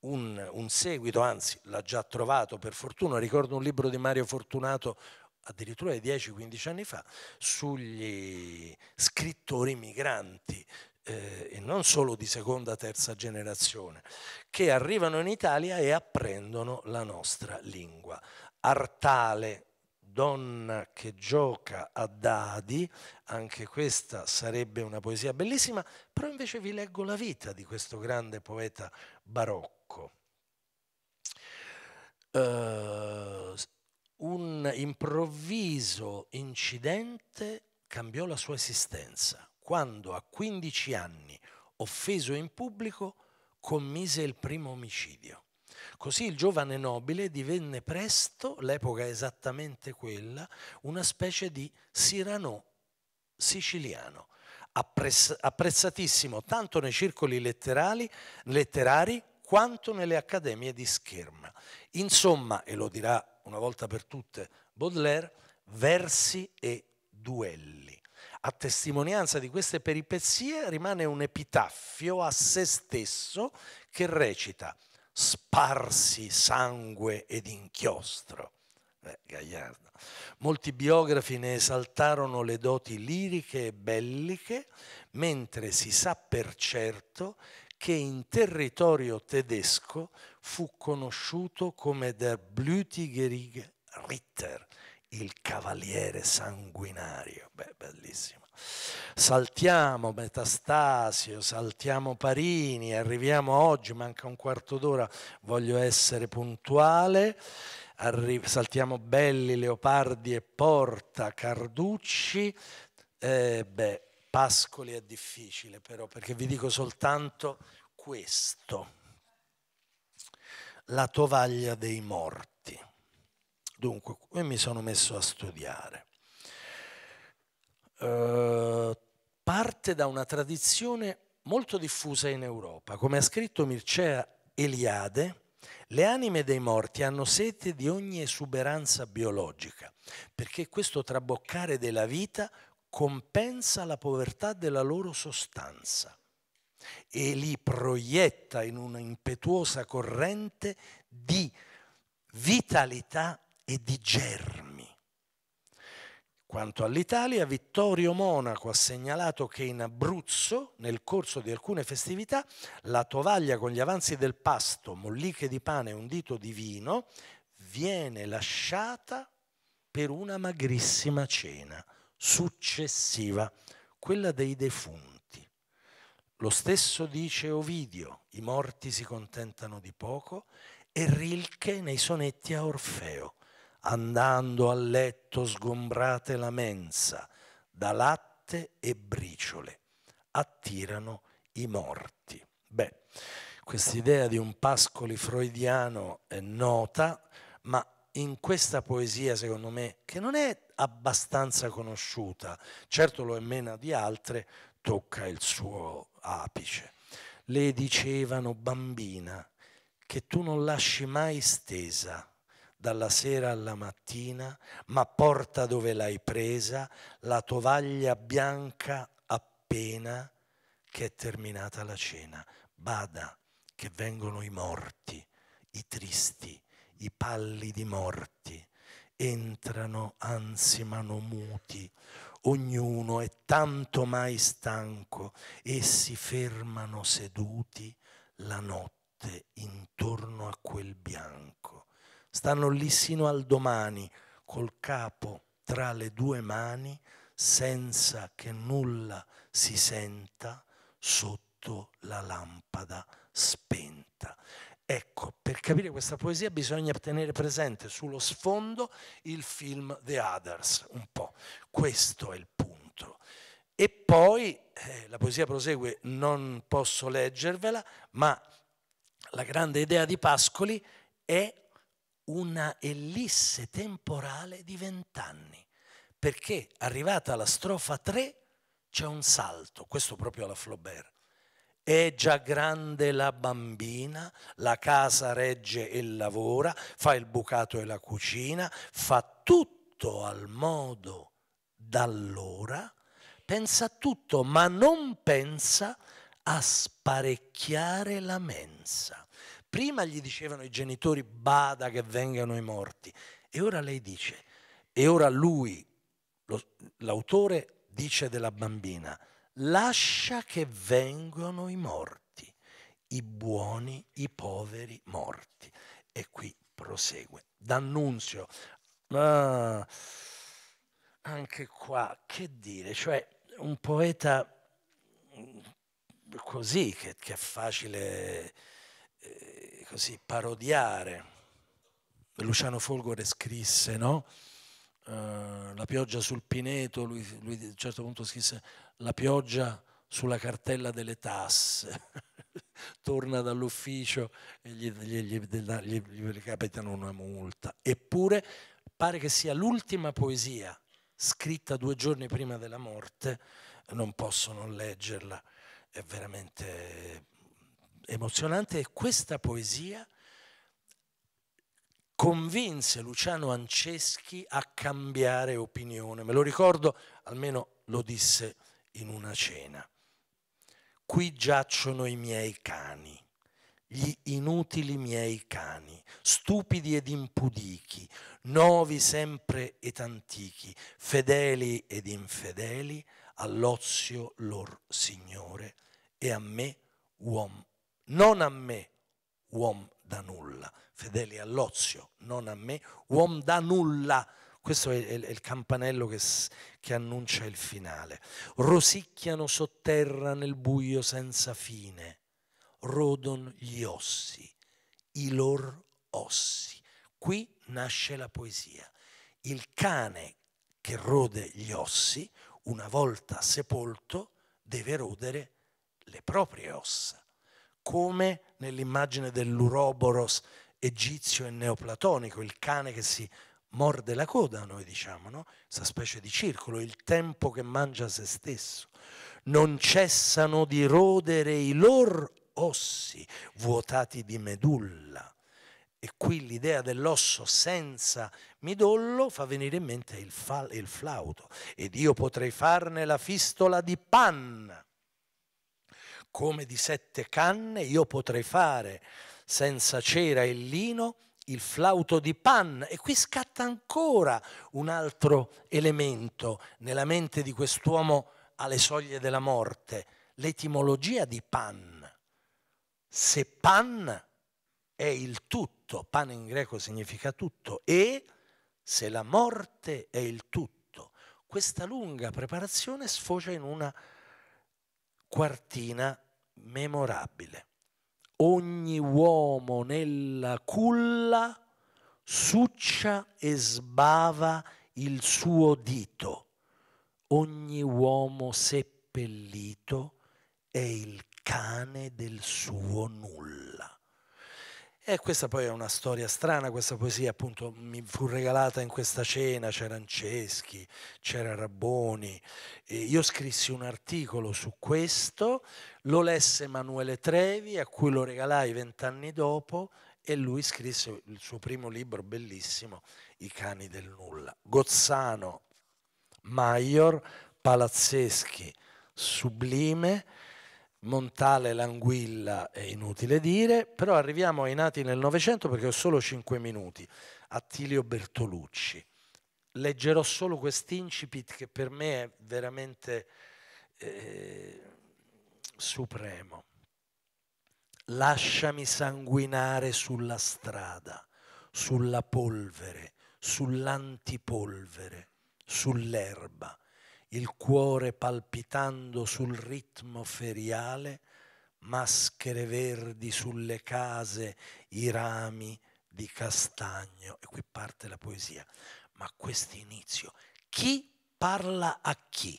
un, un, seguito, anzi l'ha già trovato per fortuna, ricordo un libro di Mario Fortunato, addirittura 10-15 anni fa, sugli scrittori migranti, eh, e non solo di seconda, terza generazione, che arrivano in Italia e apprendono la nostra lingua. Artale, donna che gioca a dadi, anche questa sarebbe una poesia bellissima, però invece vi leggo la vita di questo grande poeta barocco. Uh, un improvviso incidente cambiò la sua esistenza quando a 15 anni, offeso in pubblico, commise il primo omicidio. Così il giovane nobile divenne presto, l'epoca è esattamente quella, una specie di Cyrano siciliano, apprezz- apprezzatissimo tanto nei circoli letterali, letterari quanto nelle accademie di scherma. Insomma, e lo dirà una volta per tutte Baudelaire, versi e duelli. A testimonianza di queste peripezie rimane un epitaffio a se stesso che recita sparsi sangue ed inchiostro. Beh, Gagliardo. Molti biografi ne esaltarono le doti liriche e belliche, mentre si sa per certo che in territorio tedesco fu conosciuto come der Blutigerige Ritter, il cavaliere sanguinario. Beh, bellissimo. Saltiamo Metastasio, saltiamo Parini, arriviamo oggi, manca un quarto d'ora, voglio essere puntuale. Arri saltiamo Belli, Leopardi e Porta, Carducci. Eh, beh, Pascoli è difficile però perché vi dico soltanto questo, la tovaglia dei morti. Dunque, qui mi sono messo a studiare. Eh, parte da una tradizione molto diffusa in Europa. Come ha scritto Mircea Eliade, le anime dei morti hanno sete di ogni esuberanza biologica, perché questo traboccare della vita compensa la povertà della loro sostanza e li proietta in una impetuosa corrente di vitalità e di germi. Quanto all'Italia, Vittorio Monaco ha segnalato che in Abruzzo, nel corso di alcune festività, la tovaglia con gli avanzi del pasto, molliche di pane e un dito di vino viene lasciata per una magrissima cena successiva, quella dei defunti. Lo stesso dice Ovidio, i morti si contentano di poco, e Rilke nei sonetti a Orfeo, andando a letto sgombrate la mensa, da latte e briciole, attirano i morti. Beh, questa idea di un pascoli freudiano è nota, ma in questa poesia, secondo me, che non è abbastanza conosciuta, certo lo è meno di altre, tocca il suo apice. Le dicevano, bambina, che tu non lasci mai stesa dalla sera alla mattina, ma porta dove l'hai presa la tovaglia bianca appena che è terminata la cena. Bada che vengono i morti, i tristi, i pallidi morti, entrano ansimano muti, ognuno è tanto mai stanco, essi fermano seduti la notte intorno a quel bianco. Stanno lì sino al domani, col capo tra le due mani, senza che nulla si senta sotto la lampada spenta. Ecco, per capire questa poesia bisogna tenere presente sullo sfondo il film The Others, un po'. Questo è il punto. E poi eh, la poesia prosegue, non posso leggervela, ma la grande idea di Pascoli è una ellisse temporale di vent'anni, perché arrivata alla strofa 3 c'è un salto, questo proprio alla Flaubert, è già grande la bambina, la casa regge e lavora, fa il bucato e la cucina, fa tutto al modo d'allora, pensa a tutto, ma non pensa a sparecchiare la mensa. Prima gli dicevano i genitori bada che vengano i morti e ora lei dice, e ora lui, l'autore dice della bambina, lascia che vengano i morti, i buoni, i poveri morti. E qui prosegue. D'annunzio. Ah, anche qua, che dire? Cioè, un poeta mm, così, che, che è facile eh, così parodiare. Luciano Folgore scrisse, no? Uh, la pioggia sul Pineto, lui, lui a un certo punto scrisse la pioggia sulla cartella delle tasse, [laughs] torna dall'ufficio e gli, gli, gli, gli capitano una multa. Eppure pare che sia l'ultima poesia scritta due giorni prima della morte, non posso non leggerla, è veramente emozionante e questa poesia convinse Luciano Anceschi a cambiare opinione. Me lo ricordo, almeno lo disse in una cena. Qui giacciono i miei cani, gli inutili miei cani, stupidi ed impudichi, novi sempre ed antichi, fedeli ed infedeli, all'ozio lor Signore, e a me uom, non a me uom da nulla, fedeli all'ozio, non a me uom da nulla, questo è, è, è il campanello che, che annuncia il finale. Rosicchiano sotterra nel buio senza fine, rodon gli ossi, i lor ossi. Qui nasce la poesia. Il cane che rode gli ossi, una volta sepolto, deve rodere le proprie ossa, come nell'immagine dell'uroboros egizio e neoplatonico, il cane che si morde la coda, noi diciamo, no? Questa specie di circolo, il tempo che mangia se stesso. Non cessano di rodere i lor ossi, vuotati di medulla. E qui l'idea dell'osso senza midollo fa venire in mente il, il flauto. Ed io potrei farne la fistola di panna. Come di sette canne io potrei fare senza cera e lino il flauto di Pan e qui scatta ancora un altro elemento nella mente di quest'uomo alle soglie della morte, l'etimologia di Pan. Se Pan è il tutto, Pan in greco significa tutto, e se la morte è il tutto, questa lunga preparazione sfocia in una quartina memorabile ogni uomo nella culla succia e sbava il suo dito, ogni uomo seppellito è il cane del suo nulla. E questa poi è una storia strana, questa poesia appunto mi fu regalata in questa cena, c'era Anceschi, c'era Rabboni, e io scrissi un articolo su questo, lo lesse Emanuele Trevi a cui lo regalai vent'anni dopo e lui scrisse il suo primo libro bellissimo, I cani del nulla. Gozzano, Maior, Palazzeschi, Sublime Montale L'Anguilla è inutile dire, però arriviamo ai nati nel Novecento perché ho solo cinque minuti. Attilio Bertolucci. Leggerò solo quest'incipit che per me è veramente eh, supremo. Lasciami sanguinare sulla strada, sulla polvere, sull'antipolvere, sull'erba il cuore palpitando sul ritmo feriale, maschere verdi sulle case, i rami di castagno. E qui parte la poesia. Ma questo inizio, chi parla a chi?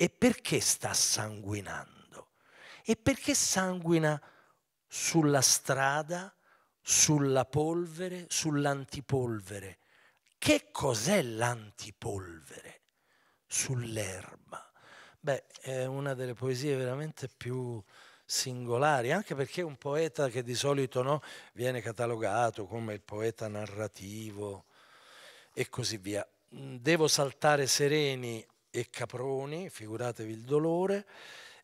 E perché sta sanguinando? E perché sanguina sulla strada, sulla polvere, sull'antipolvere? Che cos'è l'antipolvere? sull'erba. Beh, è una delle poesie veramente più singolari, anche perché un poeta che di solito no, viene catalogato come il poeta narrativo e così via. Mm, devo saltare Sereni e Caproni, figuratevi il dolore,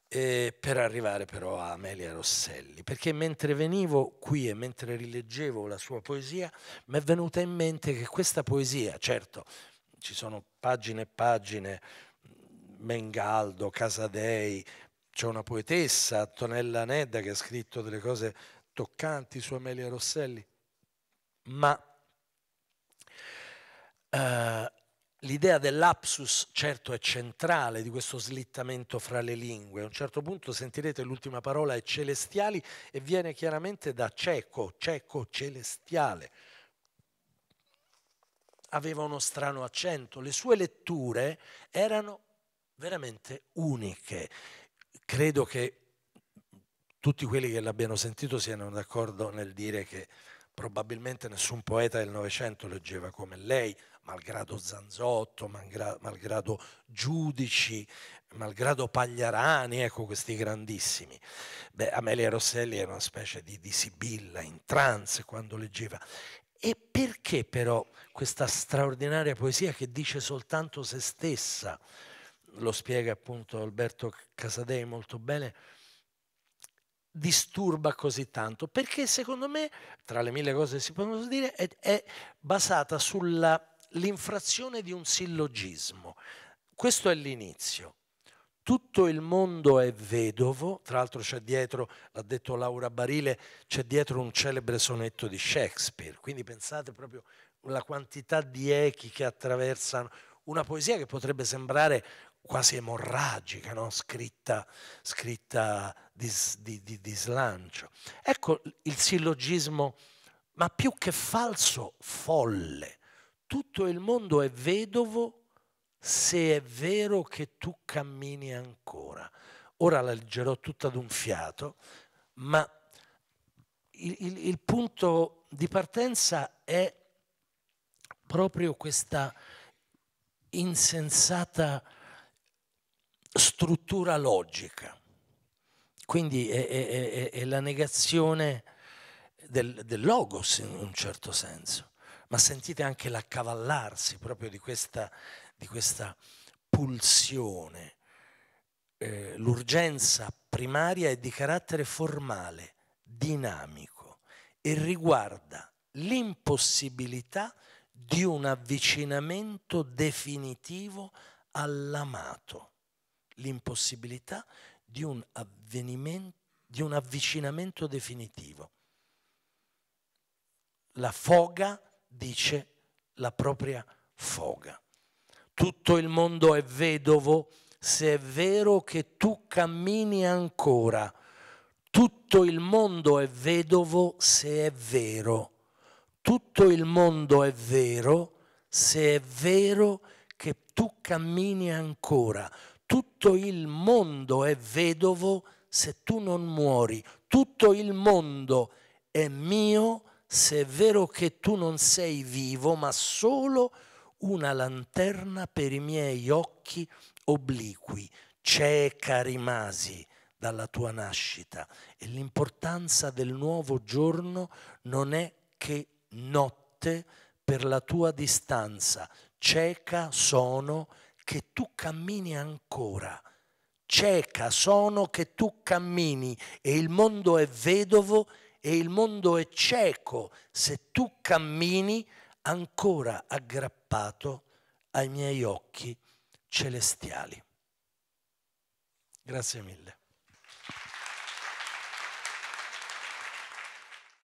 eh, per arrivare però a Amelia Rosselli, perché mentre venivo qui e mentre rileggevo la sua poesia, mi è venuta in mente che questa poesia, certo, ci sono pagine e pagine, Mengaldo, Casadei, c'è una poetessa, Antonella Nedda, che ha scritto delle cose toccanti su Amelia Rosselli, ma eh, l'idea dell'apsus certo è centrale di questo slittamento fra le lingue. A un certo punto sentirete l'ultima parola è celestiali e viene chiaramente da cieco, cieco celestiale aveva uno strano accento, le sue letture erano veramente uniche. Credo che tutti quelli che l'abbiano sentito siano d'accordo nel dire che probabilmente nessun poeta del Novecento leggeva come lei, malgrado Zanzotto, malgrado, Giudici, malgrado Pagliarani, ecco questi grandissimi. Beh, Amelia Rosselli era una specie di, di sibilla in trance quando leggeva e perché però questa straordinaria poesia che dice soltanto se stessa, lo spiega appunto Alberto Casadei molto bene, disturba così tanto? Perché secondo me, tra le mille cose che si possono dire, è, è basata sull'infrazione di un sillogismo. Questo è l'inizio tutto il mondo è vedovo, tra l'altro c'è dietro, l'ha detto Laura Barile, c'è dietro un celebre sonetto di Shakespeare, quindi pensate proprio alla quantità di echi che attraversano una poesia che potrebbe sembrare quasi emorragica, no? scritta, scritta di, di, di, di slancio. Ecco il sillogismo, ma più che falso, folle. Tutto il mondo è vedovo se è vero che tu cammini ancora. Ora la leggerò tutta d'un fiato, ma il, il, il punto di partenza è proprio questa insensata struttura logica. Quindi è, è, è, è la negazione del, del, logos in un certo senso, ma sentite anche l'accavallarsi proprio di questa di questa pulsione. Eh, l'urgenza primaria è di carattere formale, dinamico e riguarda l'impossibilità di un avvicinamento definitivo all'amato, l'impossibilità di di un avvicinamento definitivo. La foga dice la propria foga tutto il mondo è vedovo se è vero che tu cammini ancora. Tutto il mondo è vedovo se è vero. Tutto il mondo è vero se è vero che tu cammini ancora. Tutto il mondo è vedovo se tu non muori. Tutto il mondo è mio se è vero che tu non sei vivo, ma solo tu una lanterna per i miei occhi obliqui, cieca rimasi dalla tua nascita e l'importanza del nuovo giorno non è che notte per la tua distanza, cieca sono che tu cammini ancora. Cieca sono che tu cammini e il mondo è vedovo e il mondo è cieco se tu cammini ancora aggrappato ai miei occhi celestiali. Grazie mille.